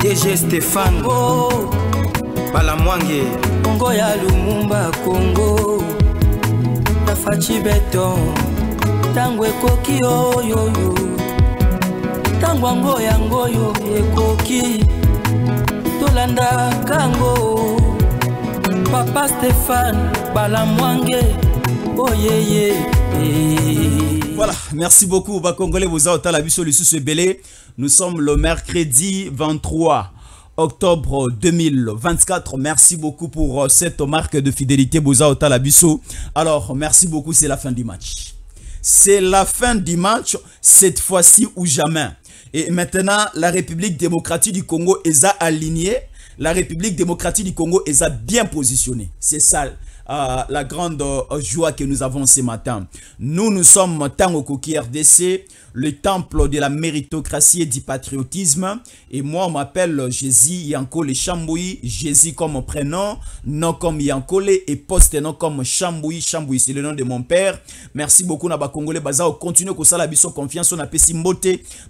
dg stéphane oh. balamwange kongo ya lumumba kongo nafaci beton ntango ekoki oyoyo ntango yango yangoyo ekoki tolandaka ngo papa stéphane balamwange voilà, merci beaucoup. Bakongole Bozaotala le Belé. Nous sommes le mercredi 23 octobre 2024. Merci beaucoup pour euh, cette marque de fidélité Bouza Biso. Alors, merci beaucoup, c'est la fin du match. C'est la fin du match, cette fois-ci ou jamais. Et maintenant, la République démocratique du Congo est alignée. La République démocratique du Congo est bien positionnée. C'est ça la grande euh, joie que nous avons ce matin. Nous, nous sommes Tango RDC, le temple de la méritocratie et du patriotisme. Et moi, on m'appelle Jésus Yankole Chamboui, Jésus comme prénom, non comme Yankole et poste non comme Chamboui. Chamboui, c'est le nom de mon père. Merci beaucoup, Naba Congolais Baza. Continuez que ça, la biso confiance, on a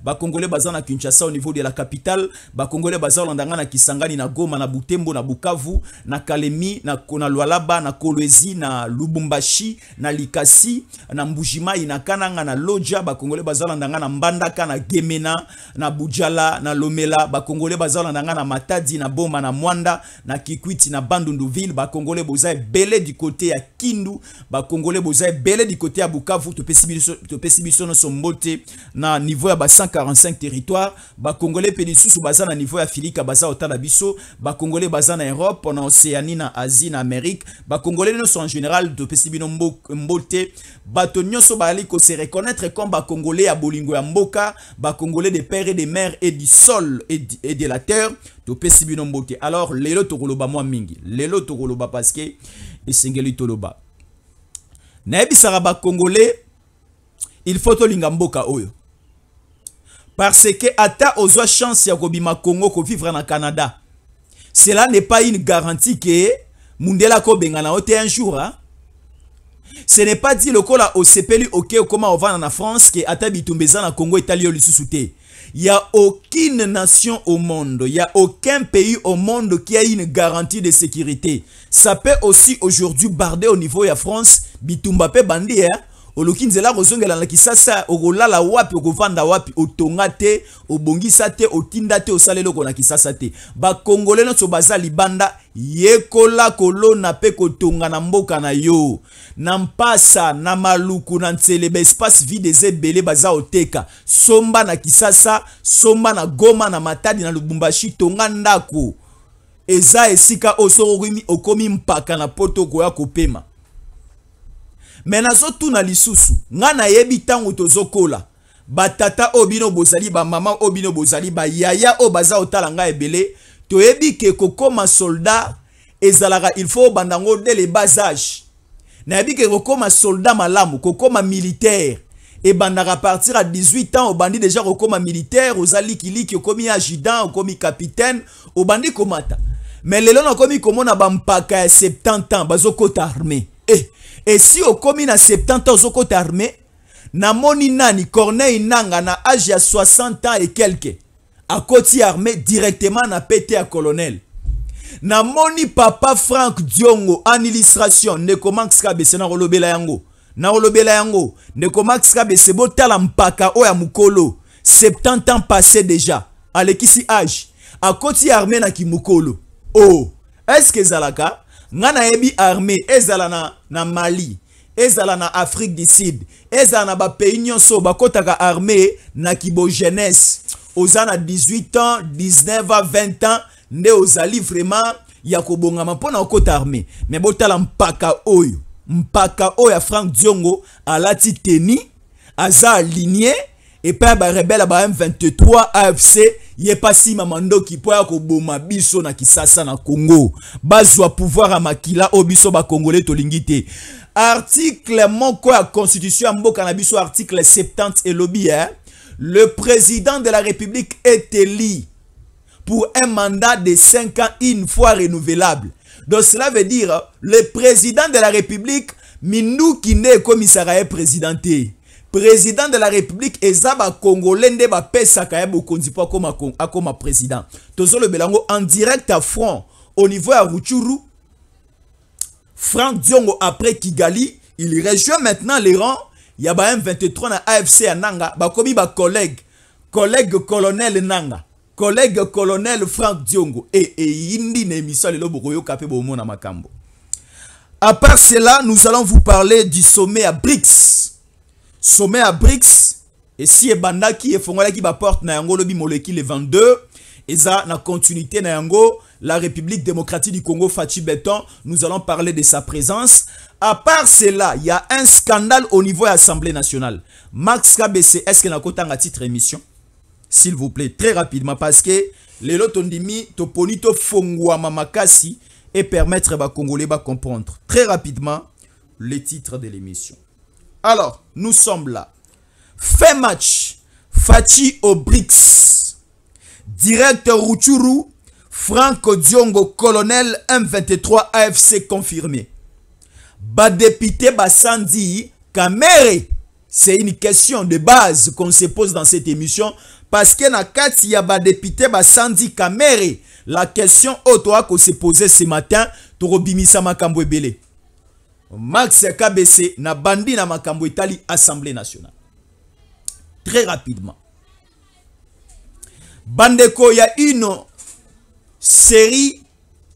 Ba Congolais Baza à Kinshasa au niveau de la capitale, Congolais Baza, Landanga na Kisangani, na Goma, na Butembo, na Bukavu, na Kalemi, na Kona na kolwezi na lubumbashi na likasi na mbujimai na kananga na loja bakongole bazala nga na mbandaka na gemena na bujala na lomela bakongole bazala nga na matadi na boma na mwanda na kikwiti na bandunduville bakongole boza ebele du côté ya kindu bakongole boza ebele du côté ya bukavu topesi biso nyonso mbote na niveau ya ba 145 territoire bakongole mpe lisusu baza na niveau ya filika baza otala biso bakongole baza na europe na Océanie na asie na amérique bakongole Congolais en général de Pesibino Mbote, bali se reconnaître comme Congolais à Bolingo Congolais des pères et des mères et du sol et de la terre, de Mbote. Alors, Lelo Tokoloba, moi, Mingi, Lelo Tokoloba, parce que, Congolais, Singeli Toloba. Les Congolais, il faut Tolinga Mboka Oyo. Parce que, Ata Ozoa chance ya ma Congo, vivre en Canada. Cela n'est pas une garantie que mundela ko bengana Ote un jour hein? ce n'est pas dit lokola ok comment on va en france que ata bitumba dans na congo etali yo Il Il y a aucune nation au monde, il n'y a aucun pays au monde qui a une garantie de sécurité. Ça peut aussi aujourd'hui barder au niveau de la France, bitumba bandé, hein? oloki nzela kozongela na kisasa okolala wapi okovanda wapi otonga te obongisa te otinda te osala eloko na kisasa te bakongole nyonso baza libanda yekola kolona mpe kotonga na mboka na yo na mpasa na maluku na ntsele baespace vide eza ebele baza oteka somba na kisasa somba na goma na matadi na lubumbashi tonga ndako eza esika oyo soki okomi mpaka na poto okoya kopema tout nazotuna lisusu na nayebi ntango tozokola batata tata obino bozali ba mama obino bozali yaya o baza kotala ngai ebele ebi ke ma soldat ezalaga il faut bandango le bas Na ebi ke ma soldat malamu ma militaire E bandara partir à 18 ans obandi déjà ma militaire oza likiliki okomi adjudant okomi capitaine obandi komata me lona komi komona bampaka ya 70 ans bazokota armée et au commis na 70 ans armé, na namoni nani corneille nanga na âge à 60 ans et quelque côté armé directement na pété à colonel namoni papa frank diongo en illustration ne commence qu'à kabese rolobela yango nakolobela yango ndeko max kabese botala mpaka oyo ya 70 ans passé déjà âge, age koti armé na ki mukolo, oh. est-ce la zalaka? nga ebi armé, ezala na, na mali ezala na afrique du sud ezala na ba kota ka armé na kibo oza Ozana 18 ans 19 ans 20 ans nde ozali vraiment ya kobongama pona na kota Mais me botala mpaka oyo mpaka oyo ya frank diongo alati teni aza alinye et pas bah, ya à m23 afc il si pasi qui mpo ko Boma biso na kisasa na congo bazwa pouvoir ya makila obiso biso Congolais to lingite. article mon quoi, constitution mboka na biso article 70 et lobby hein. le président de la république est élu pour un mandat de 5 ans une fois renouvelable donc cela veut dire le président de la république n'est qui n'est commissariat président président de la république ezaba bakongolais nde bapesaka ne bokonzi pas akoma, akoma président le belango en direct à front au niveau à ruchuru frank diongo après kigali il rejoint maintenant les rangs y a m23 na afc à nanga a un collègue Collègue colonel nanga collègue colonel frank diongo et eh, eh, indi na émission lelo Koyo kapé bomona makambo à part cela nous allons vous parler du sommet à brics sommet à brics qui qui va baporte na yango bi le 22 ça, na continuité na la république démocratique du congo Fatih beton nous allons parler de sa présence à part cela il y a un scandale au niveau de l'Assemblée nationale max KBC, est ce que un titre émission s'il vous plaît très rapidement parce que lotondimi toponito toponi fongwa Mamakasi et permettre de comprendre très rapidement le titre de l'émission alors, nous sommes là. Fait match. Fachi Obrix. directeur Routourou. Franco Diongo, colonel M23 AFC confirmé. Ba député Bassandi, Kamere. C'est une question de base qu'on se pose dans cette émission. Parce que na il y a ba député Bassandi Kamere. La question auto qu'on se posée ce matin, Torobimisa Kambwebele. Max KBC na bandi na makambo itali Assemblée nationale. Très rapidement. Bandeko a une série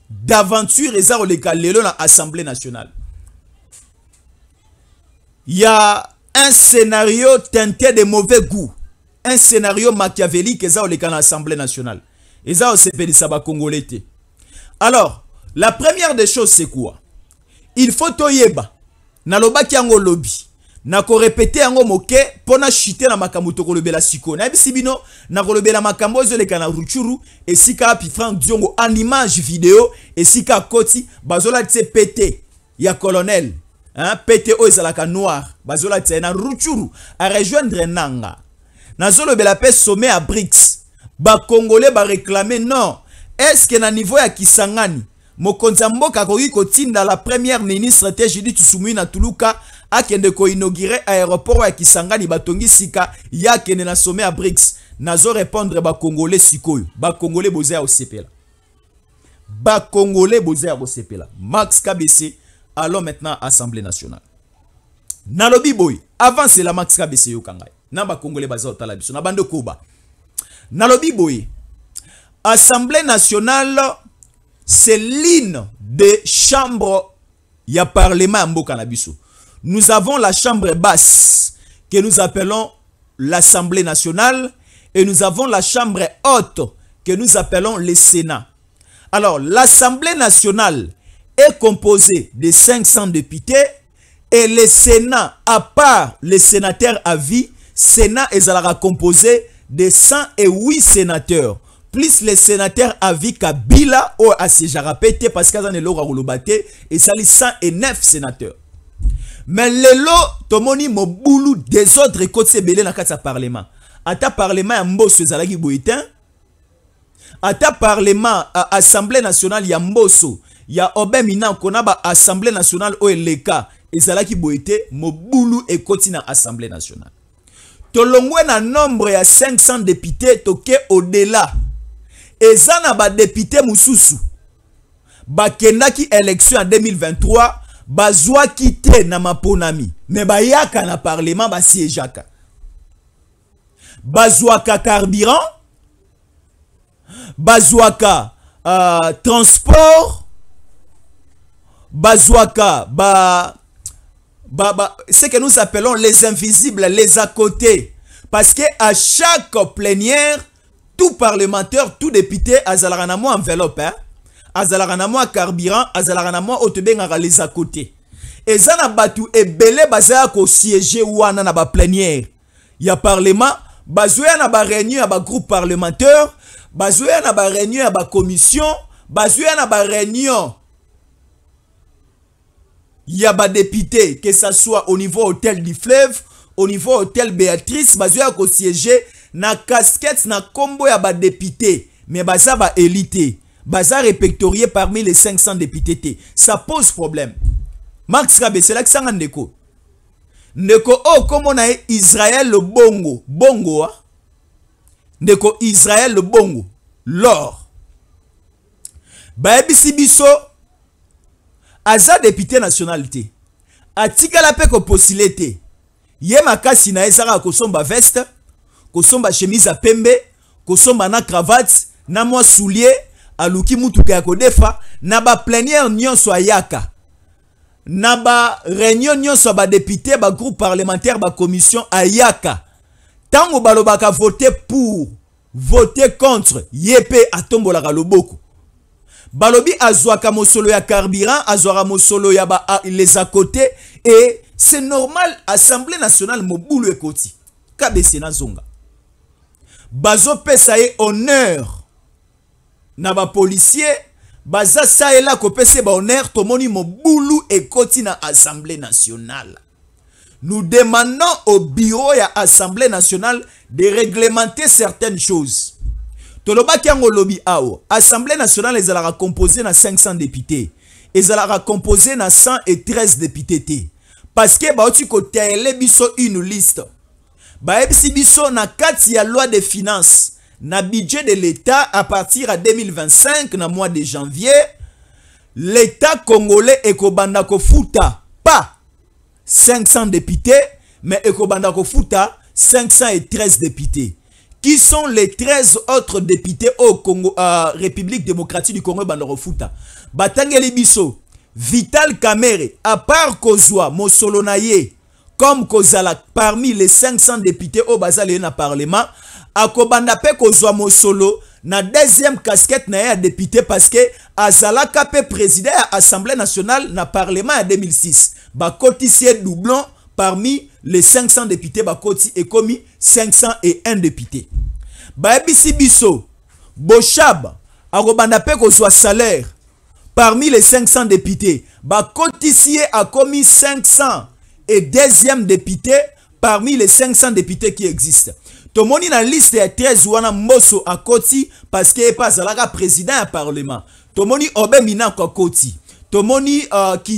d'aventures dans l'Assemblée na Assemblée nationale. Il y a un scénario teinté de mauvais goût, un scénario machiavélique eza koleka na Assemblée nationale. ba Alors, la première des choses c'est quoi il faut toyeba nalobaki yango lobi répéter yango moke Pona chiter na makambo siko sikoyo sibino na nakolobela makambo oyo le na ruchuru esika api frank diongo en image video esika bazola tse pete ya colonel hein? pete oyo ezalaka noir Bazola tse na ruchuru rejoindre nanga Na bela pe sommet Ba brics ba réclamer non que na niveau ya kisangani mokonzamboka ya mboka akoki la première ministre te judith sumina tuluka akende koinaugure aéroport ya kisangani batongi sika ya akende na sommet à brics congolais bakongole sikoyo bakongole boza ya Ba Kongole boze ya osepela. max KBC allons maintenant assemblée nationale nalobi c'est la max KBC yoka Nan na kongole baza kotala biso na bande kuba nalobi boy assemblée nationale c'est l'une des chambres a parlement en Bokanabiso. Nous avons la chambre basse que nous appelons l'Assemblée nationale et nous avons la chambre haute que nous appelons le Sénat. Alors, l'Assemblée nationale est composée de 500 députés et le Sénat, à part les sénateurs à vie, Sénat est composé de 108 sénateurs plus les sénateurs avis kabila ou à mpe te parce que aza na le ya et ça les 109 sénateurs Mais me lelo tomoni boulou desordre ekotisi ebele na dans le parlement ata parlement ya mboso ezalaki boye À ta parlement assemblée nationale ya mboso ya obe minanko Konaba Assemblée nationale oyo eleka ezalaki boye te et ekoti na assemblée nationale tolongwe na nombre ya 500 députés toke au-delà et eza na Ba kena ki élection en 2023 qui te na maponami me bayaka na parlement basiégeaka bazwaka carburant bazwaka euh, transport bazwaka ba, ba, ba, ce que nous appelons les invisibles les à côté parce que à chaque plénière tout parlementaire, tout député, à na enveloppe, à hein. azalara na mwa carburant, au na mwa les à côté. Et ça na pas tout et belé, bazaya ko siéger ou na ba plénière. Ya parlement, bazoya na ba réunion à ba groupe parlementaire, bazoya na ba réunion à ba commission, bazoya na ba réunion ya ba député, que ça soit au niveau hôtel du fleuve, au niveau hôtel Béatrice, à ko siégé na casquette na combo ya ba député mais baza ba élite baza répertorié parmi les 500 députés ça pose problème Max Kabe c'est là que ça ndeko ndeko oh comment on a Israël le bongo bongo wa hein. ndeko Israël le bongo l'or bayebisi biso aza député nationalité atikala mpe posilete. yema ye makasi na ye ezaka kosomba veste kosomba chemise à pembe kosomba na cravate na mwa soulier aluki mutuka ya kodefa na yaka. Naba ayaka na bareunion ba député, ba groupe parlementaire ba commission ayaka Tango balobaka vote pour vote contre yepé, atombo la galoboku. balobi azwaka mosolo ya carburant azwara mosolo ya ah, les côté et c'est normal assemblée nationale mobulu ekoti kabese zonga ça ye honneur na policiers. baza ko ça ba honneur. tomoni et koti na assemblée nationale nous demandons au bureau à l'Assemblée nationale de réglementer certaines choses T'oloba le lobi Ao, assemblée nationale ezalaka composée na 500 députés allaient composée na 113 députés parce que bauti koteyele biso une liste bayebisi biso na kati ya loi de finances na budget de l'état à partir à 2025 le mois de janvier l'état congolais ekobanda kofuta pas 500 députés mais ekobanda kofuta 513 députés qui sont les 13 autres députés au Congo euh, République démocratique du Congo banda kofuta batangeli biso Vital Kamere à part Kozwa Mosolonaye, comme kozala parmi les 500 députés au dans na parlement akobanda pe kozwa mosolo na deuxième casquette na député parce que Azala kape président à assemblée nationale na parlement en 2006 Ba doublon parmi les 500 députés et commis 501 députés bayebisi biso boshab akobanda pe kozwa salaire parmi les 500 députés a a commis 500 et deuxième député parmi les 500 députés qui existent. tomoni na liste est 13 wana parce akoti parce ye pas azalaka président à parlement tomoni Obemina Kwa akoti tomoni euh, qui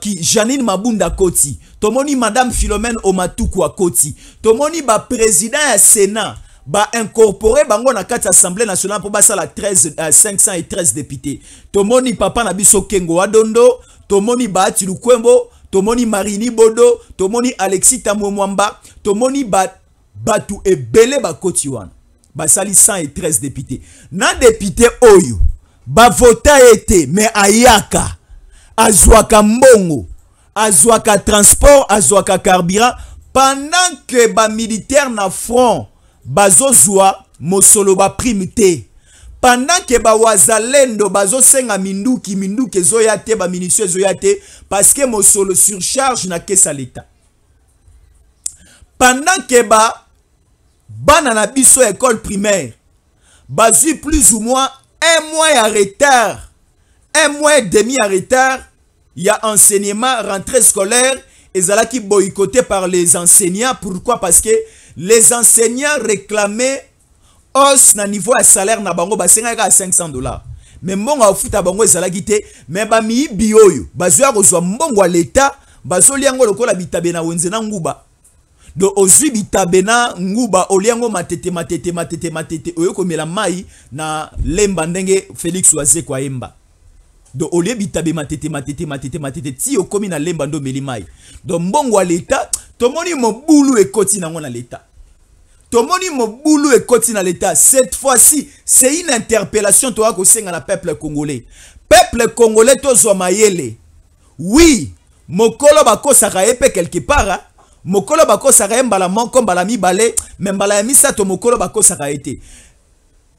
ki euh, janine mabunda Koti. tomoni madame Philomène Omatou Kwa Koti. tomoni président du sénat incorporé bango na kati assemblée nationale pour mpo la 13, uh, 513 députés. tomoni papa na biso kengo Adondo. tomoni ba lukwembo tomoni marini bodo tomoni alexis tamomwamba tomoni Batou et ebele Bakotiwan. wana basali 113 députés. Nan député oyo voté, vota été mais ayaka azwaka mbongo azwaka transport azwaka carburant pendant que militaire na front bazozwa mosolo Mosoloba primité pendant que bawazalendo bazosenga minduki minduki yate te ministre zo te parce que le surcharge kesa l'état pendant que ba bana na biso école primaire a plus ou moins un mois à retard un mois et demi à retard il y a enseignement rentrée scolaire ezalaki boycotté par les enseignants pourquoi parce que les enseignants réclamaient hausse na niveau ya salaire na bango basengaki kaka 500 dollars me mbongo ya kofuta bango ezalaki te me bamiyibi oyo bazwya kozwa mbongo ya leta bazolia yango lokola bitabe na wenze na nguba do ozwi bitabe na nguba olia yango matete matete matete matete oyo komela mai na lemba ndenge félix wazeko ayemba do olie bitabe matete matete matete matete ti okomi na lemba nde omeli mai do mbongo ya leta tomoni mobulu ekoti nango na leta tomoni mobulu coté dans l'état cette fois-ci c'est une interpellation toya kosenga na peuple congolais peuple congolais tozwa mayele oui mokolo bakosaka ye pe quelque part hein. mokolo bako ye mbala moko mbala mibale me mbala misato mokolo bako ye te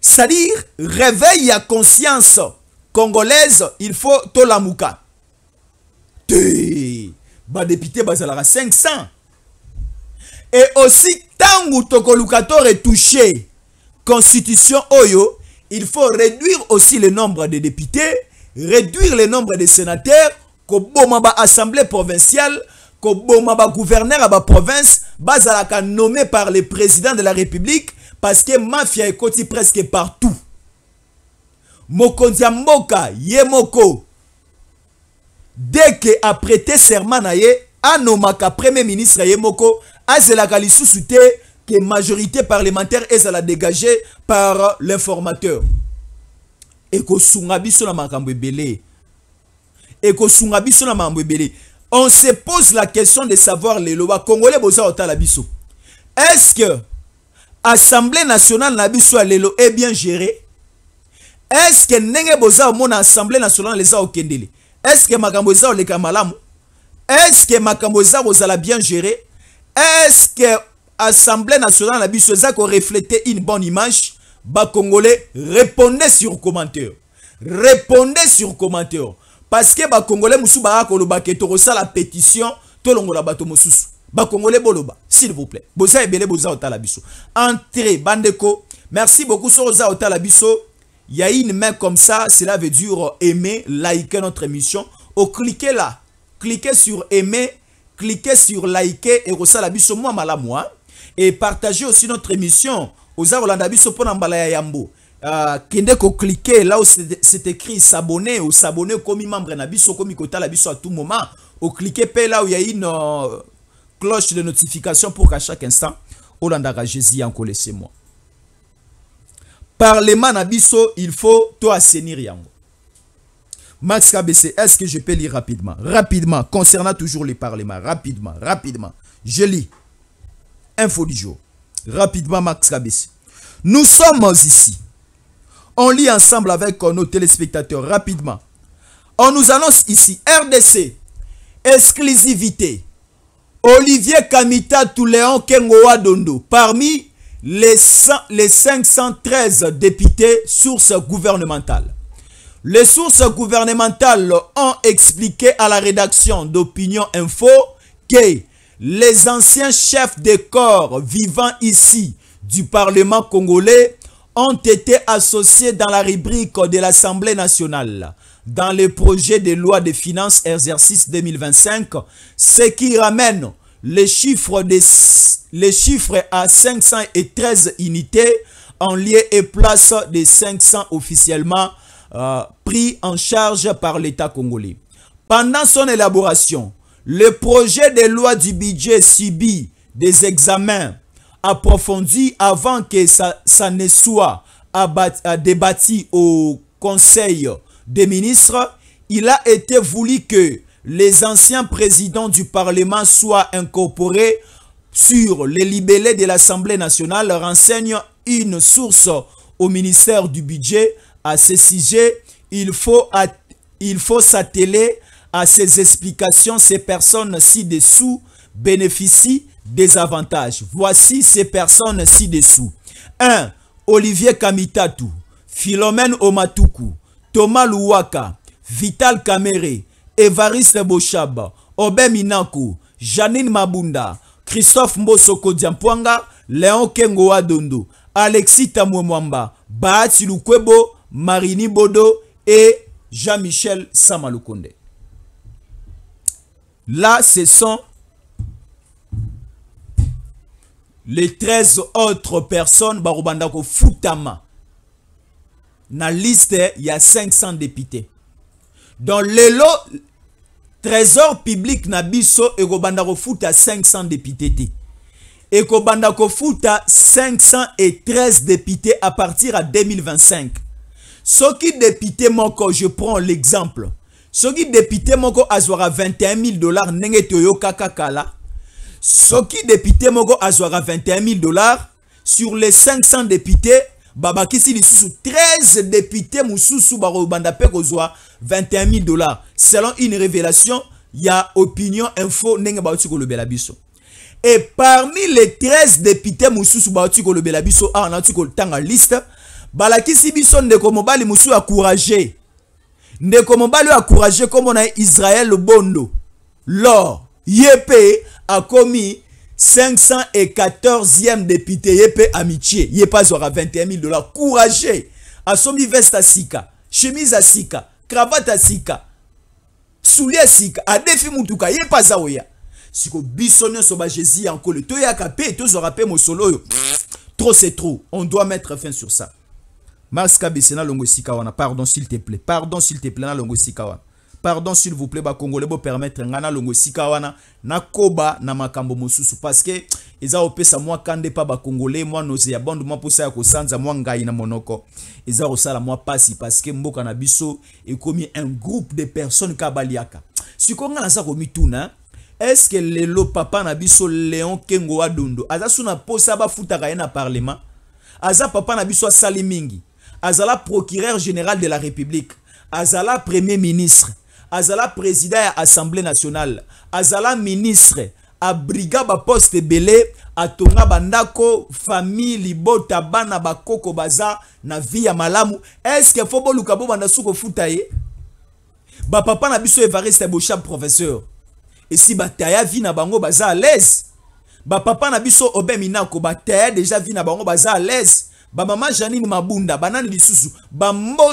c'est-à-dire réveil la conscience congolaise il faut tolamuka Ba badepute bazalaka 500 et aussi tant ton colocateur est touché, constitution oyo il faut réduire aussi le nombre de députés réduire le nombre de sénateurs que ba assemblée provinciale que le gouverneur à la province bazalaka nommé par le président de la république parce que mafia est ekoti presque partout Mokondia Moka Yemoko, dès que a serment na ye anomaka premier ministre Yemoko azelaka lisusu te que majorité parlementaire ezala dégagée par l'informateur ekosunga biso na makambo ebele biso na makambo ebele on se pose la question de savoir lois. Congolais, boza kotala biso est-ce que assemblée nationale na biso est bien gérée est-ce que ndenge boza mon assemblée nationale a kokendele est-ce que makambo eza koleka malam? est-ce que makambo eza bien gérée est-ce que l'Assemblée nationale a reflété une bonne image Congolais, répondez sur commentaire répondez sur commentaire parce que les Congolais, baa koloba la la pétition tolongola bato mosusu congolais, boloba s'il vous plaît boza ebele boza la Entrez. bandeko merci beaucoup soki oza Il y a une main comme ça, cela veut dire aimer, liker notre émission. Au cliquer là, cliquez sur aimer, cliquez sur liker et la biso moi moi hein. et partagez aussi notre émission aux Arolanda biso pona mbala yambo ah, kende là où c'est écrit s'abonner ou s'abonner comme membre na biso comme la biso à tout moment au cliquer là où il y a une euh, cloche de notification pour qu'à chaque instant Olanda Jésus encore laissez-moi parlement na biso il faut tout assainir yango Max KBC, est-ce que je peux lire rapidement Rapidement, concernant toujours les parlements. Rapidement, rapidement. Je lis. Info du jour. Rapidement, Max KBC. Nous sommes ici. On lit ensemble avec nos téléspectateurs rapidement. On nous annonce ici RDC, exclusivité. Olivier Kamita Touléon Kengoa Dondo, parmi les, les 513 députés sources gouvernementales. Les sources gouvernementales ont expliqué à la rédaction d'Opinion Info que les anciens chefs de corps vivant ici du Parlement congolais ont été associés dans la rubrique de l'Assemblée nationale dans le projet de loi de finances exercice 2025, ce qui ramène les chiffres, à 513 unités en lieu et place des 500 officiellement euh, pris en charge par l'État congolais. Pendant son élaboration, le projet de loi du budget subit des examens approfondis avant que ça, ne soit euh, débattu au Conseil des ministres. Il a été voulu que les anciens présidents du Parlement soient incorporés sur les libellés de l'Assemblée nationale, renseigne une source au ministère du Budget à ce sujet, il faut, faut s'atteler à ces explications. Ces personnes ci-dessous bénéficient des avantages. Voici ces personnes ci-dessous. 1. Olivier Kamitatu, Philomène Omatuku, Thomas Louaka, Vital Kamere, Evariste Bochab, Obé Minako, Janine Mabunda, Christophe Mbosoko Diampuanga, Léon Kengoa Dondo, Alexis Tamouemwamba, Bahati Lukwebo, Marini Bodo et Jean-Michel Samaloukonde. Là, ce sont les 13 autres personnes barobandako futama. la liste, il y a 500 députés. Dans les lots, trésor public il y a 500 députés Et y a 513 députés à partir de 2025. Ce soki mon moko je prends l'exemple Ce qui député moko Azwara 21 000 dollars ndenge kakakala. ce qui député moko Azwara 21 000 dollars sur les 500 députés babakisi 13 députés mosusu baro 21 000 dollars selon une révélation y il a opinion info n'engabatu ko le belabiso. et parmi les 13 députés le le belabiso, ah awa le tanga liste balakisi ne ndeko mobali mosusu akourage ndeko mobali comme on Israël Israël le bondo lor Yepé a commis 514e député Yepé amitié Yep aura 21 000 dollars courage asombi veste sika, chemise à sika, cravate sika suli asika adefi mutuka ye mpe si oya siko biso nyonso encore, ya nkolo et mpe aura pe mosolo yo. trop c'est trop on doit mettre fin sur ça mars Kabisena nalongo pardon s'il te plaît pardon s'il te plaît na esika pardon s'il vous plaît bakongole bopermettre permettre Ngana sikawa wana nakoba na makambo mususu parce que eza kopesa mwa kande mpa bakongole mwa nose moi, pour mwa mposa ya kosanza mwa ngai na monoko eza sala mwa pasi parce que mboka na biso ekomi un groupe de personnes kaka baliaka ça, ngai tout, komituna est ce lelo papa na biso léon kengo Dundo? aza so posa ba futa na parlement aza papa na biso salimingi azala procureur général de la république azala premier ministre azala président de l'Assemblée nationale azala ministre abriga Poste à tonga bandako famille libo tabana bakoko baza na malamu. ya malamu que fo boluka bobanda so futaye? Ba Papa na biso evariste Bouchab professeur si bataya vina na bango baza à l'aise Papa na biso obemina minako bataya déjà vi na bango baza à l'aise mama janine mabunda banani lisusu Bambo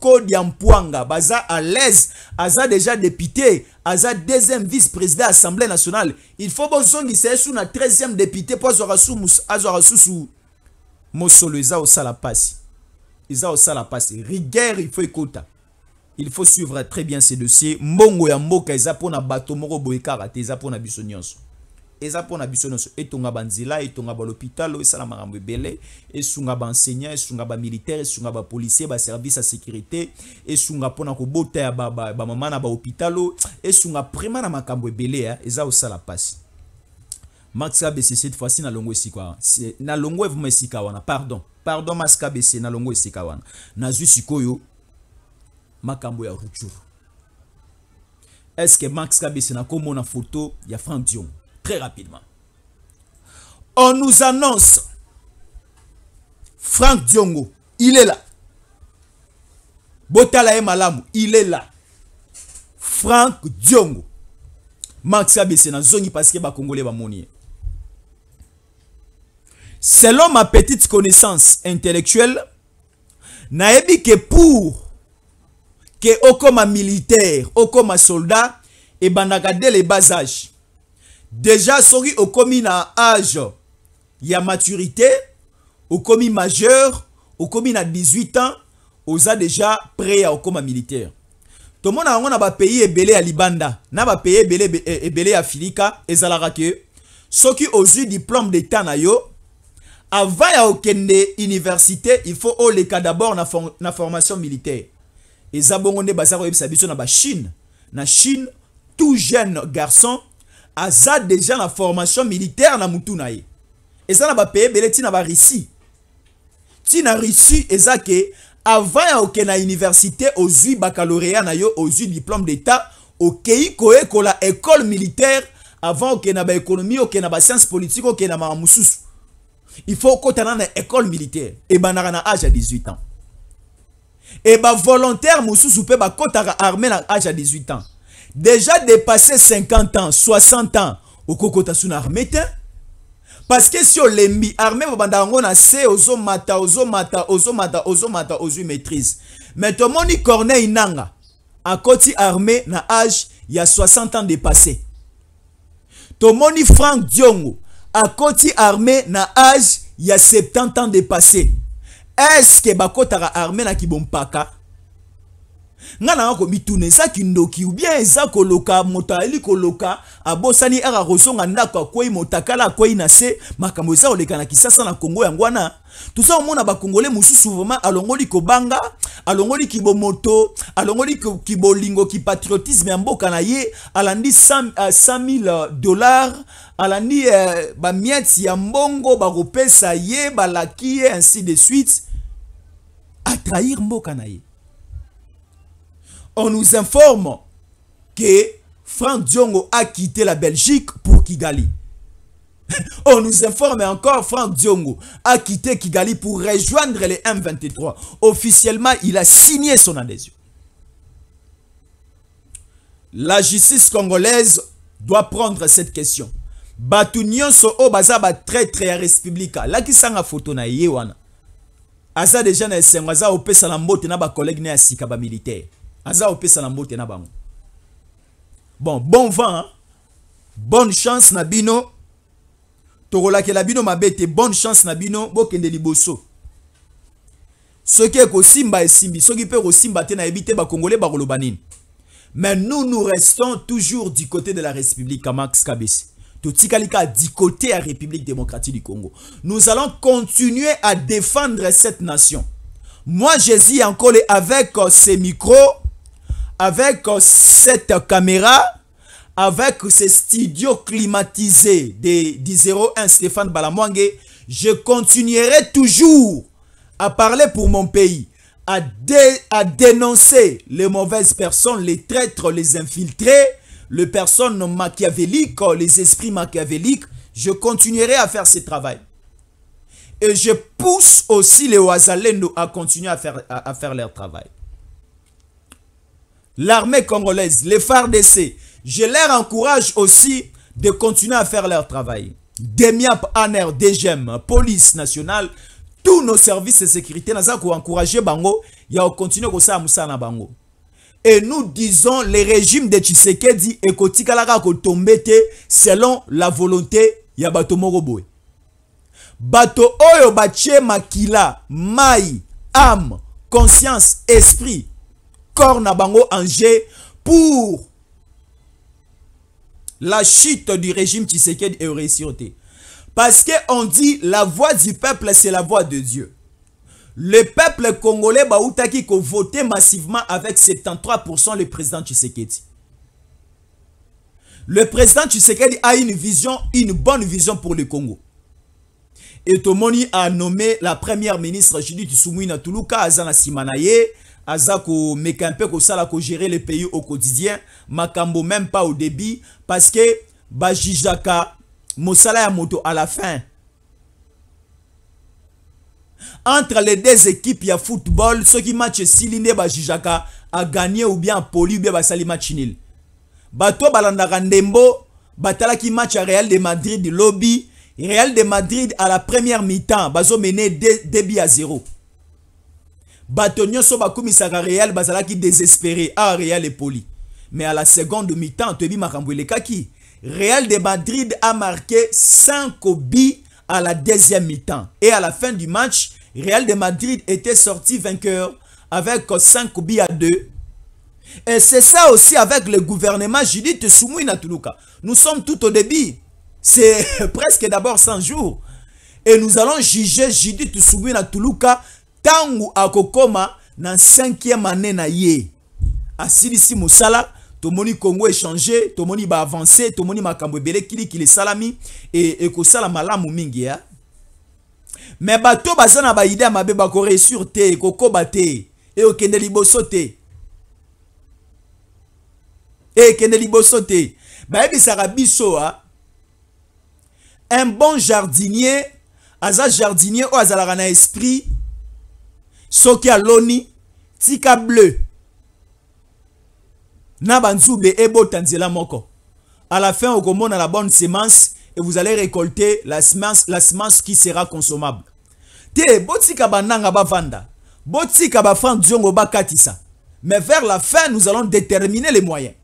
kodi ya baza à l'aise aza déjà député aza deuxième vice-président assemblée nationale il faut bozongisa ye su na 13e député Azora azwaka susu mosolo eza osala mpasi eza sala passe. rigueur il faut écouter. il faut suivre très bien ces dossiers mbongo ya mboka eza na bato moko eza mpona biso nyonso etonga banzela etonga balopitalo esala makambo ebele esunga baenseignant esunga bamilitaire esunga bapolisier service ya sécurité esunga mpona kobota ya bamama na bahopitalo esunga prima na makambo ebele ya hein. eza kosala mpasi max kbc cette fois-ci nalongo esika wana nalongo evuma esika wana pardon pardon max kbc nalongo esika wana nazwi sikoyo makambo ya est ce que max kbc nakomona foto ya frank dion très rapidement. On nous annonce Franck Diongo, il est là. et Malamu, il est là. Franck Diongo. Max c'est dans zone parce que Congolais va monier. Selon ma petite connaissance intellectuelle, naebi que pour que okoma militaire, okoma soldat et bandagade les bas Déjà, au commis na âge a maturité, au commis majeur, au commis na 18 ans, oza déjà prêt au commun militaire. Tout le monde a ba pays ebele à Libanda, na ba pays ebele à ya Filika qui ont soki osu diplôme d'état na yo avant ya okende université, il faut aller d'abord na, for na formation militaire. et bongo basa baza sa na ba Chine, na Chine tout jeune garçon aza déjà la formation militaire na mutu na ye ça na pas ebele Tu barusi réussi, et ça ke avant au n'y na université au baccalauréat na yo diplôme d'état okei la école militaire avant okende na au économie, na science politique au na ma il faut ait une école militaire Et a un âge à 18 ans Et soupe volontaire il y a un âge à 18 ans déjà dépassé 50 ans 60 ans au kokota sous arme hein? parce que si on arme mata yango na se ozomata ozomata mata ozomata ozwi maîtrise mais tomoni corneille nanga côté armée na y a 60 ans dépassé tomoni frank diongo côté armé na y a 70 ans dépassé est ce que Bakota armé na kibompaka nga na nga komituna eza kindoki ou bien eza koloka moto ayeli koloka abosani kaka kozonga ndako akwei moto akala akwei na se makambo eza koleka na kisasa na kongo yango wana toza komona bakongole mosusu vraimen alongoli kobanga alongoli kibomoto alongoli kibolingo kipatriotisme ya mboka na ye alandi 100 000 euh, dollars alandi eh, bamieti ya mbongo bakopesa ye balaki ye ainsi de suite atrahir mboka na ye on nous informe que Franck Diongo a quitté la Belgique pour Kigali. On nous informe encore, Franck Diongo a quitté Kigali pour rejoindre les M23. Officiellement, il a signé son adhésion. La justice congolaise doit prendre cette question. so très très à République. La a photo na yewana. Aza déjà na ba militaire aza pesa na na bon bon vent hein. bonne chance nabino, bino la bino ma te bonne chance na bino bokende liboso simba Simbi, esimbi soki peut simba te nayebi congolais bakongole bakoloba nini mais nous nous restons toujours du côté de la république à max kabesi totikali tikalika du côté à république démocratique du congo nous allons continuer à défendre cette nation moi je suis encore avec euh, ces micros avec euh, cette caméra, avec ce studio climatisé de, 01 Stéphane Balamwange, je continuerai toujours à parler pour mon pays, à, dénoncer les mauvaises personnes, les traîtres, les infiltrés, les personnes machiavéliques, euh, les esprits machiavéliques. Je continuerai à faire ce travail. Et je pousse aussi les Ouazalendo à continuer à faire leur travail l'armée congolaise, les FARDC, je leur encourage aussi de continuer à faire leur travail. DEMIAP, ANER, DGM, Police nationale, tous nos services de sécurité, nous avons encouragé Bango, il a continué comme ça à Bango. Et nous disons, le régime de Tshisekedi et Kotikalaka te, selon la volonté Yabato Moroboe. Bato Oyo Bache Makila, Mai, âme, conscience, esprit, corps bango Angers pour la chute du régime Tshisekedi et Réussirté. Parce qu'on dit la voix du peuple, c'est la voix de Dieu. Le peuple congolais Baoutaki a voté massivement avec 73% le président Tshisekedi. Le président Tshisekedi a une vision, une bonne vision pour le Congo. Et Tomoni a nommé la première ministre Judith Soumouina Toulouka Azana Simanaye azako mekampe ko sala ko gérer le pays au quotidien makambo même pas au débit parce que bajijaka mosala ya moto à la fin entre les deux équipes il y a football qui match Siline, Jijaka, bajijaka gagné ou bien poli ou bien basali match nil bato balandaka ndembo qui match à real de madrid lobby real de madrid à la première mi-temps mené 2 débit à zéro bato nyonso basala real qui désespéré Ah, real poli. mais à la seconde mi-temps tu kaki real de madrid a marqué 5 buts à la deuxième mi-temps et à la fin du match real de madrid était sorti vainqueur avec 5 buts à 2 et c'est ça aussi avec le gouvernement Judith Soumouina Toulouka. Nous sommes tout au débit. C'est presque d'abord 100 jours. Et nous allons juger Judith Soumoui Toulouka tangu akokoma na 5e année na ye asilisi mosala tomoni kongo échange tomoni avancer tomoni Kili kili salami Et et e malamu mingi ya Mais bato ba idée Ma ya kore sur te e te ekokende liboso te ekende liboso te ebi biso a un bon jardinier aza jardinier ou azalaka esprit soki Loni, tika bleu Nabanzu ebo Tanzela moko à la fin à la bonne semence et vous allez récolter la semence, la semence qui sera consommable te botika nanga bavanda botika bakatisa mais vers la fin nous allons déterminer les moyens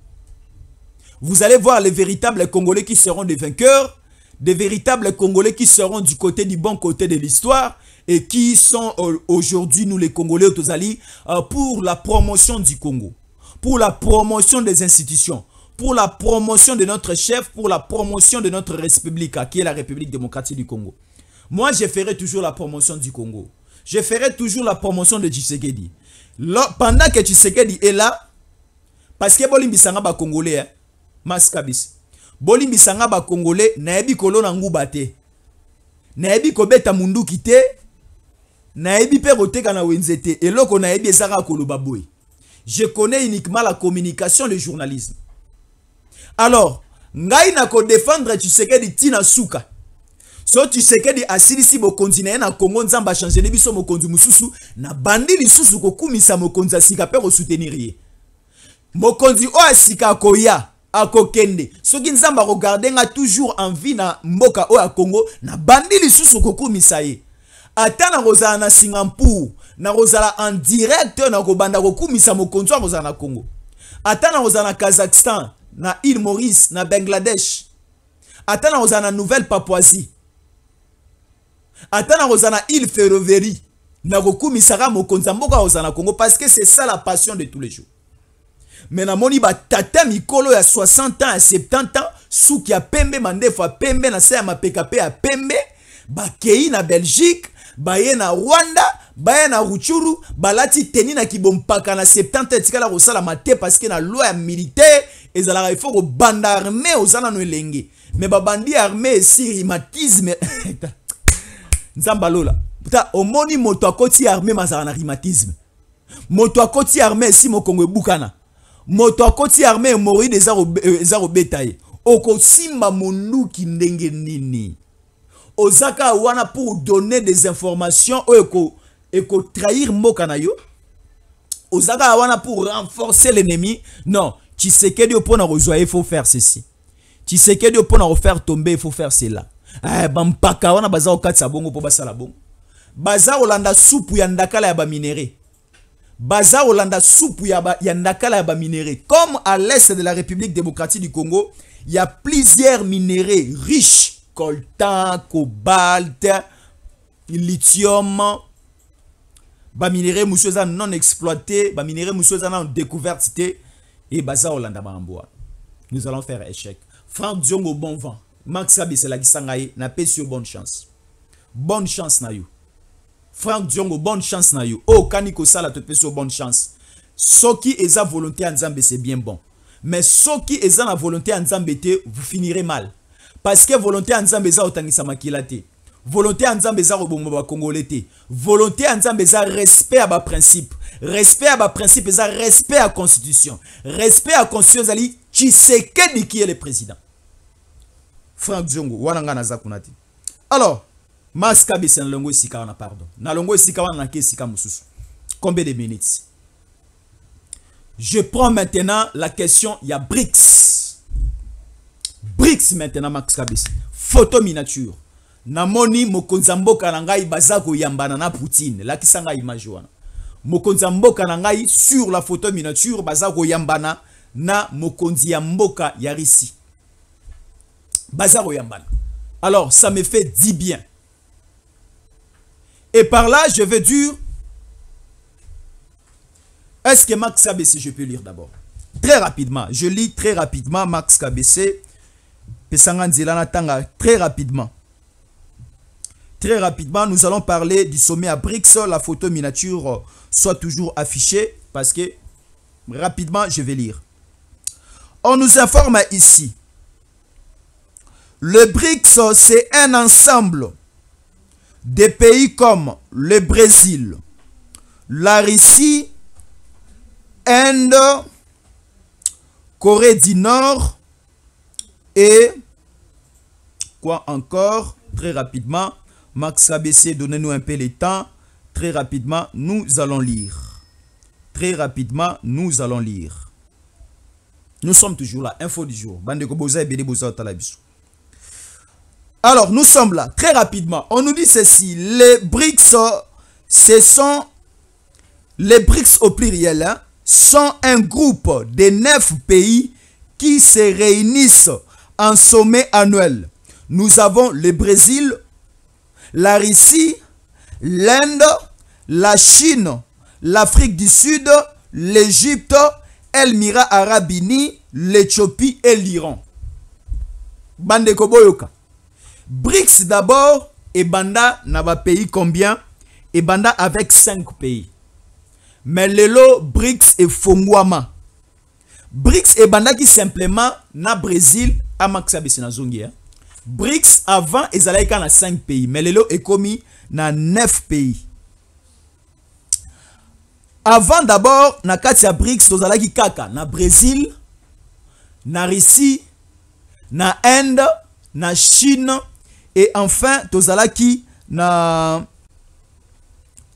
vous allez voir les véritables congolais qui seront des vainqueurs des véritables congolais qui seront du côté du bon côté de l'histoire et qui sont euh, aujourd'hui, nous les Congolais, Tozali, euh, pour la promotion du Congo, pour la promotion des institutions, pour la promotion de notre chef, pour la promotion de notre république, qui est la République démocratique du Congo. Moi, je ferai toujours la promotion du Congo. Je ferai toujours la promotion de Tshisekedi. Pendant que Tshisekedi est là, parce que bolimbisanga ba Congolais, hein, maskabis. Bolimbisanga ba Congolais, naebi kolona bate Naebi kobeta mundu kite naibi mpe koteka na wenzete eloko naibi Zara koloba boye je connais uniquement la communication le journalisme alors ngai nakodefendre tshisekedi tina suka so tshisekedi asili si na ye na kongo Nzamba achangeli biso na mosusu nabandi lisusu kokumisa sika asika mpe kosoutenir ye mokonzi o asika akoya so ki nzamba akogarde nga toujours envie na mboka oyo ya kongo susu lisusu kokumisa ye ata Rosana na singapour nakozala en direct nakobanda kokumisa mokonzi misamo akozala na congo ata nakozala na kazakhstan na ile maurice na bangladesh ata nakozala na nouvelle papouasie ata nakozala na ile ferroverie nakokumisaka mokonzi ya mboka congo parce que c'est ça la passion de tous les jours me namoni batata mikolo ya 60 ans à 70 ans suki a pembe Mandefa pembe na se ya mapekape pembe bakei na belgique baye na rwanda baye na ruchuru balati teni na kibompaka na septante la mate parce paske na loi militaire militaire ezala ifo banda arme osana no elenge me babandi arme esirimatisme nzambe alola Buta, omoni moto akoti arme zara na rimatisme moto akoti arme si mokongo bukana. moto akoti arme hémoride eza Oko eh, ye monu ki ndenge nini ozaka wana pour donner des informations Et eko, trahir Mokanayo ozaka wana pour renforcer l'ennemi non Tu sais que mpo na kozwa Il faut faire ceci Tu sais que Dieu pour nous faire tomber il faut faire cela eh, Paka wana baza kokatisa bongo pour basala bon. baza Olanda supu ya ndakala ya baza Olanda supu ya, ba, ya ndakala ya comme à l'est de la république démocratique du congo il y a plusieurs minéraux riches coltan, cobalt, lithium, ba minerais non exploité, ba minerais musu non découverte et eh, baza Hollande Nous allons faire échec. Franck Diongo bon vent. Max qui Kisangaye eh, na pesio bonne chance. Bonne chance na you. Franck Diongo bonne chance na you. Oh kaniko sala te bonne chance. qui eza volonté en Zambie c'est bien bon. Mais qui est na volonté en vous finirez mal parce que volonté en nzambe eza kotangisa makila te volonté en nzambe au koboma Kongolete. volonté en nzambe respect respect ma principe respect à principe principe za respect à constitution respect la constitution sais qui est le président frank zongo wananga sais naza kunati alors maskabisa nalongo longo ici pardon na esika wana nake mususu combien de minutes je prends maintenant la question ya brics BRICS maintenant Max KBC. Photo miniature. Namoni moni, mboka Bazako yambana koyambana na Poutine. La kisanga image wana. Mokonzamboka sur la photo miniature baza Yambana, na mon ya mboka yambana. koyambana. Alors ça me fait 10 bien. Et par là, je veux dire est-ce que Max KBC, je peux lire d'abord Très rapidement, je lis très rapidement Max KBC euh, très rapidement. Très rapidement, nous allons parler du sommet à BRICS La photo miniature euh, soit toujours affichée parce que rapidement, je vais lire. On nous informe ici. Le BRICS, euh, c'est un ensemble des pays comme le Brésil, la Russie, Inde, Corée du Nord, et quoi encore Très rapidement, Max ABC, donnez-nous un peu le temps. Très rapidement, nous allons lire. Très rapidement, nous allons lire. Nous sommes toujours là. Info du jour. Alors, nous sommes là. Très rapidement, on nous dit ceci. Les BRICS, ce sont... Les BRICS au pluriel hein, sont un groupe de neuf pays qui se réunissent en sommet annuel. Nous avons le Brésil, la Russie, l'Inde, la Chine, l'Afrique du Sud, l'Égypte, Elmira Arabini, l'Éthiopie et l'Iran. Bande Koboyoka. BRICS d'abord, et Banda n'a pas pays combien Et Banda avec 5 pays. Mais lot BRICS et Fongwama. BRICS et Banda qui simplement na Brésil, amakisa na zongi ya hein. brics avant et na 5 pays mais lelo ekomi na 9 pays avant d'abord na kati ya brics tozalaki kaka na brésil na russie na inde na chine et enfin tozalaki na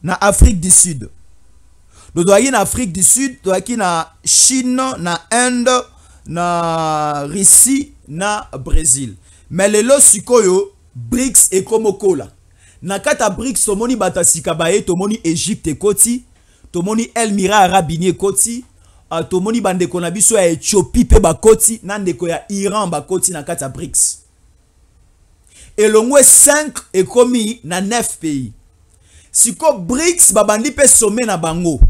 na afrique du sud tozalaki na afrique du sud tozalaki na chine na inde na russie na brésil me lelo sikoyo brics ekomokola na kati ya brics tomoni bato ya sika baye tomoni egypte ekoti tomoni elmira arabini ekoti uh, tomoni bandeko na biso ya ethiopie mpe bakoti na ndeko ya iran bakoti na kati ya brics elongwe 5 ekomi na 9 pays siko brics babandi mpe sommet na bango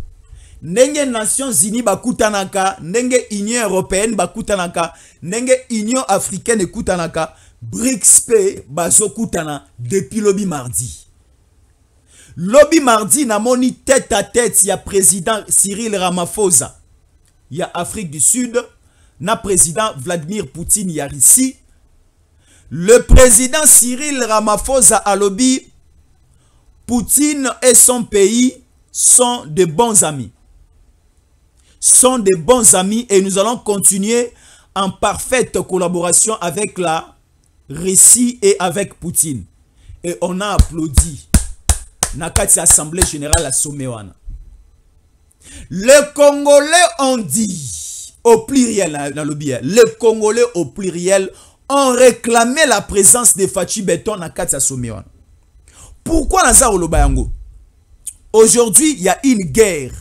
ndenge nations unies bakutanaka ndenge union européenne bakutanaka ndenge union africaine ekutanaka brics mpe bazokutana depuis lobi mardi lobi mardi moni tête à tête ya président cyril ramaphosa ya afrique du sud na président vladimir poutine ya ici. le président cyril ramaphosa a lobby. poutine et son pays sont de bons amis sont des bons amis et nous allons continuer en parfaite collaboration avec la Russie et avec Poutine. Et on a applaudi. Nakati Assemblée Générale à Soméwana. Les Congolais ont dit, au pluriel, dans hein. le biais, les Congolais au pluriel ont réclamé la présence de Fachi Beton Nakati Somewana. Pourquoi Nazar Olobayango Aujourd'hui, il y a une guerre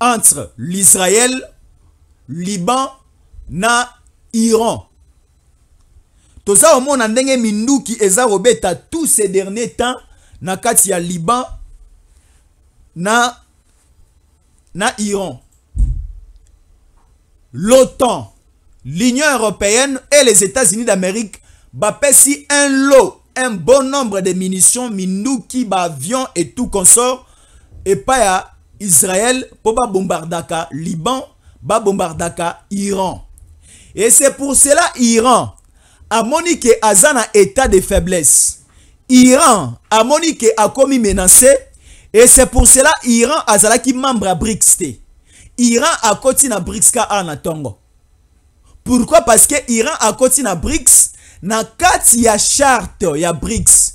entre l'Israël, Liban na Iran. Toza minou ndenge qui eza à tous ces derniers temps na kati Liban na na Iran. L'OTAN, l'Union européenne et les États-Unis d'Amérique si un lot, un bon nombre de munitions qui ba avions et tout consort et pas Israël pour bombardaka Liban, ba bombardaka Iran. Et c'est pour cela Iran a monique azana état de faiblesse. Iran a monique a commis menacé et c'est pour cela Iran azala qui membre à BRICS. Iran a côté na BRICS tongo. Pourquoi parce que Iran a côté na BRICS na kati ya charte ya BRICS.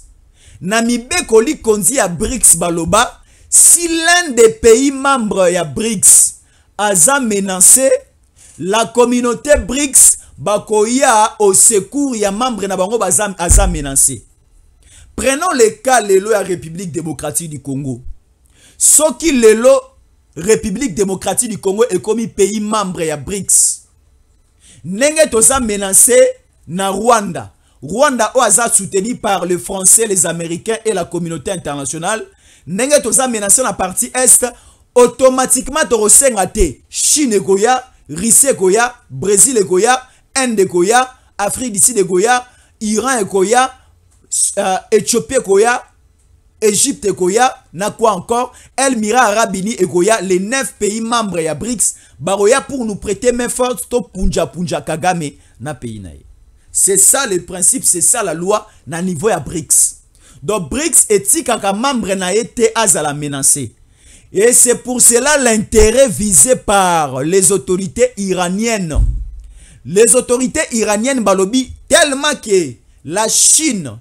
Na mibeko li konzi ya BRICS baloba si l'un des pays membres à BRICS a menacé, la communauté BRICS bakoya au secours ya membre na bango bah, menacé. Prenons le cas de la République démocratique du Congo. Ce qui lelo République démocratique du Congo est comme pays membre à BRICS. Nenge a menacé na Rwanda. Rwanda a soutenu par les Français, les Américains et la communauté internationale ndenge toza menacé partie est automatiquement tokosenga te chine Goya, russie Goya, brésil Goya, inde Goya, afrique du sud Goya iran Goya, euh, éthiopie Goya, égypte Goya, na quoi encore elmira arabe et Goya. les neuf pays membres ya brics baroya pour nous prêter main forte punja kagame na pays c'est ça le principe c'est ça la loi na niveau ya brics donc BRICS étique il membre na à la Et c'est pour cela l'intérêt visé par les autorités iraniennes. Les autorités iraniennes balobi tellement que la Chine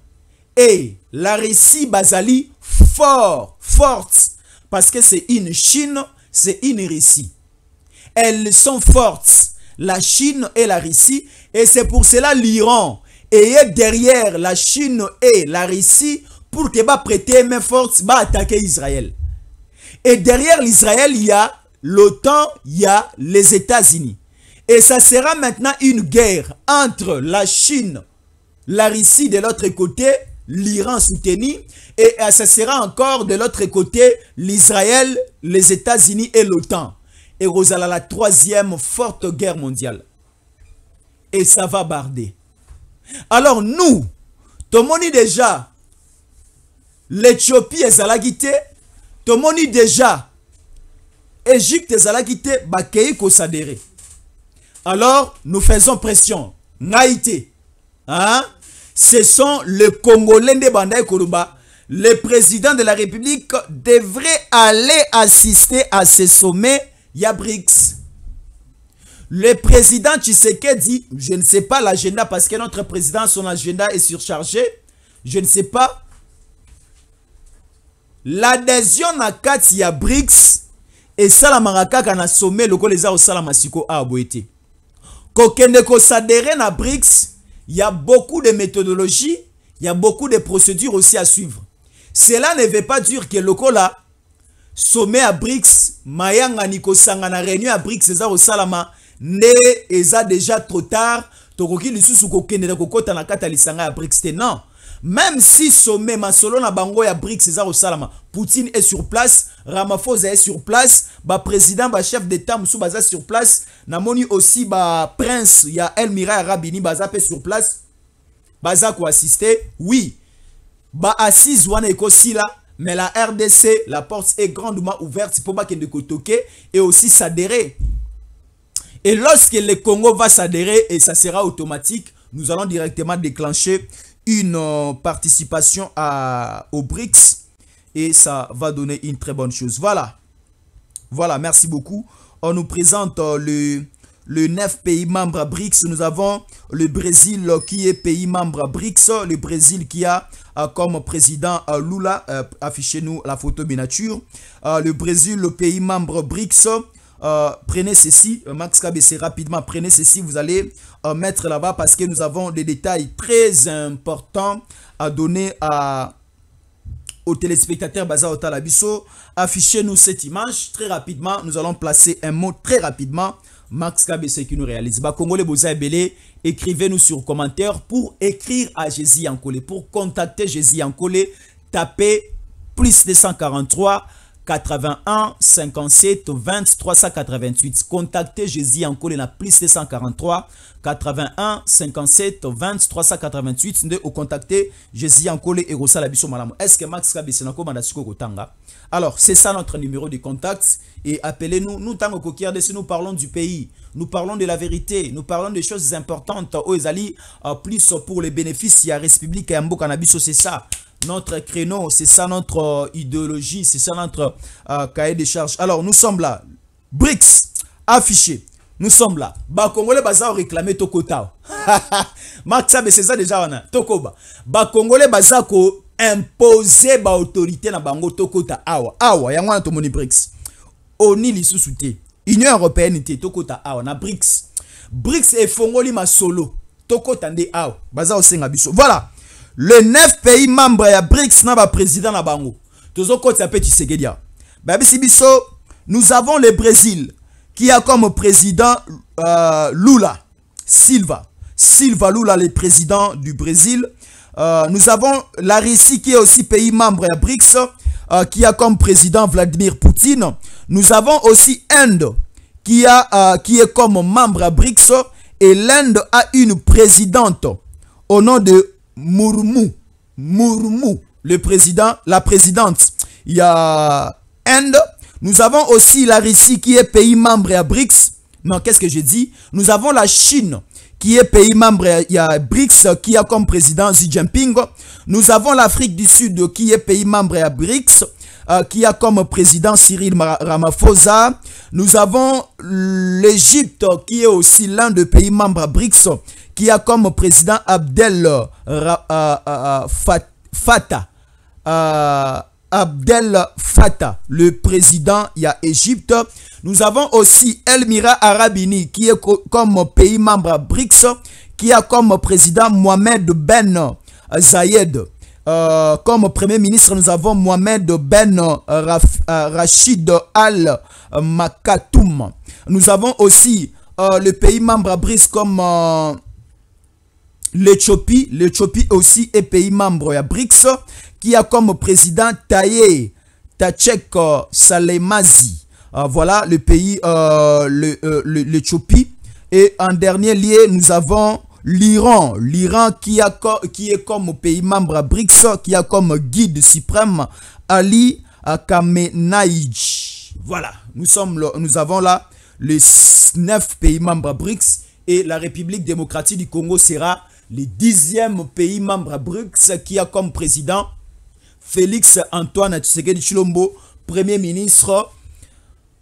et la Russie basali fort, forte parce que c'est une Chine, c'est une Russie. Elles sont fortes, la Chine et la Russie, et c'est pour cela l'Iran est derrière la Chine et la Russie pour que va prêter main forte, va attaquer Israël. Et derrière l'Israël, il y a l'OTAN, il y a les États-Unis. Et ça sera maintenant une guerre entre la Chine, la Russie de l'autre côté, l'Iran soutenu, et ça sera encore de l'autre côté l'Israël, les États-Unis et l'OTAN. Et Rosala, la troisième forte guerre mondiale. Et ça va barder. Alors nous, Tomoni déjà, l'ethiopie la monde tomoni déjà égypte la à bakei kosadere alors nous faisons pression N'aïté. Hein? ce sont les congolais de bandai koloba le président de la république devrait aller assister à ce sommet ya le président dit. je ne sais pas l'agenda parce que notre président, son agenda est surchargé. Je ne sais pas l'adhésion na kati ya brics esalamaka kaka na sommet lokola eza kosalama siko awa boye te ko kosadere na brics y a beaucoup de méthodologies, y a beaucoup de procédures aussi à suivre cela ne veut pas dire que lokola sommet à brics mayangani sangana réunion à brics eza kosalama nde eza déjà trop tard ne lisusu ko kokɔta na kata lisanga ya brics te non même si sommet masolo na bango a BRICS César au Salama, Poutine est sur place, Ramaphosa est sur place, le président le chef d'état Moussou sur place, namoni aussi ba prince ya Elmira Rabini baza pe sur place. Baza ko assister, oui. Ba assise wana là, mais la RDC, la porte est grandement ouverte pour de Kotoke et aussi s'adhérer. Et lorsque le Congo va s'adhérer et ça sera automatique, nous allons directement déclencher une euh, participation à, au BRICS et ça va donner une très bonne chose. Voilà. Voilà, merci beaucoup. On nous présente euh, le, le pays membres BRICS. Nous avons le Brésil euh, qui est pays membre BRICS. Le Brésil qui a comme président Lula. Affichez-nous la photo miniature. Le Brésil, le pays membre BRICS. Euh, prenez ceci, euh, Max KBC rapidement, prenez ceci, vous allez euh, mettre là-bas parce que nous avons des détails très importants à donner à, aux téléspectateurs basés au Affichez-nous cette image très rapidement, nous allons placer un mot très rapidement. Max KBC qui nous réalise. Bakongole Boza belé, écrivez-nous sur commentaire pour écrire à Jésus Yankole, pour contacter Jésus Yankole, tapez plus 243 81 57 20 388 contactez Jésus encore la plus 243 81 57 20 388 contactez contactez Jésus encore et Rosa biso est-ce que Max Kabisena na komanda siko alors c'est ça notre numéro de contact et appelez-nous nous tango coquillard nous parlons du pays nous parlons de la vérité nous parlons des choses importantes aux oh, ezali euh, plus pour les bénéfices a République et mboka na c'est ça notre créneau, c'est ça notre euh, idéologie, c'est ça notre euh, cahier des charges. Alors, nous sommes là. BRICS, affiché. Nous sommes là. Bah, Congolais, baza réclamer Tokota. Marc Sabe, c'est ça déjà, on a. Tokoba. Ba Congolais, baza ko imposer ba autorité na bango Tokota. Awa. Awa, yango na tomoni BRICS. Oni lisusu te. Union européenne était Tokota. Awa, na BRICS. BRICS et Fongoli ma solo. Tokota nde awa. Baza senga biso. Voilà le neuf pays membres à BRICS na de président na bango bah, nous avons le brésil qui a comme président euh, lula silva silva lula le président du brésil euh, nous avons la russie qui est aussi pays membre à BRICS euh, qui a comme président vladimir poutine nous avons aussi inde qui, a, qui est comme membre à BRICS et l'Inde a une présidente au nom de Mourmou. Mourmou. Le président, la présidente. Il y a Inde. Nous avons aussi la Russie qui est pays membre à BRICS. Non, qu'est-ce que j'ai dit Nous avons la Chine qui est pays membre, à BRICS qui a comme président Xi Jinping. Nous avons l'Afrique du Sud qui est pays membre à BRICS. Euh, qui a comme président Cyril Ramaphosa. Nous avons l'Égypte qui est aussi l'un des pays membres BRICS qui a comme président Abdel euh, euh, euh Abdel le président, il y Nous avons aussi Elmira Arabini, qui est comme pays membre BRICS, qui a comme président Mohamed Ben Zayed. Euh, comme Premier ministre, nous avons Mohamed Ben euh, euh, Rachid Al Makatoum. Nous avons aussi le pays membre à Brice comme l'Ethiopie. l'Éthiopie. L'Éthiopie aussi est pays membre à BRICS qui a comme président Taye Tachek Salemazi. voilà le pays, l'Éthiopie. Et en dernier lieu, nous avons l'Iran, l'Iran qui, est comme pays membre à BRICS, qui a comme guide suprême Ali Khamenei. Voilà, nous, sommes nous avons là les neuf pays membres à BRICS et la République démocratique du Congo sera le dixième pays membre à BRICS qui a comme président Félix Antoine Tshisekedi Chilombo, premier ministre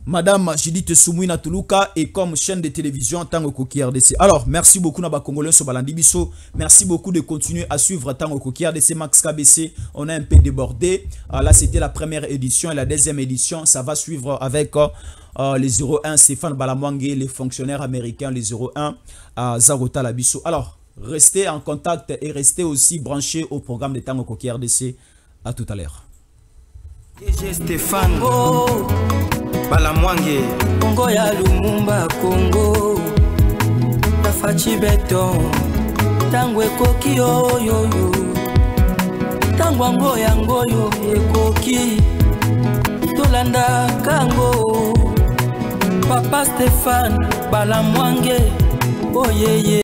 Madame Judith Soumouina Toulouka et comme chaîne de télévision Tango Koki RDC. Alors, merci beaucoup Naba Congolais Sobalandibiso. Merci beaucoup de continuer à suivre Tango Koki RDC Max KBC. On a un peu débordé. Ah, là, c'était la première édition et la deuxième édition. Ça va suivre avec euh, euh, les les 01 Stéphane Balamwangé, les fonctionnaires américains, les 01 à Zarota Labiso. Alors, restez en contact et restez aussi branchés au programme de Tango Koki RDC. À tout à l'heure. Oh. bala mwange kongo ya lumumba kongo tafaci beto ntango ekoki oyoyo ntango yango yangoyo ekoki tolandaka ngo papa stefane bala mwange oyeye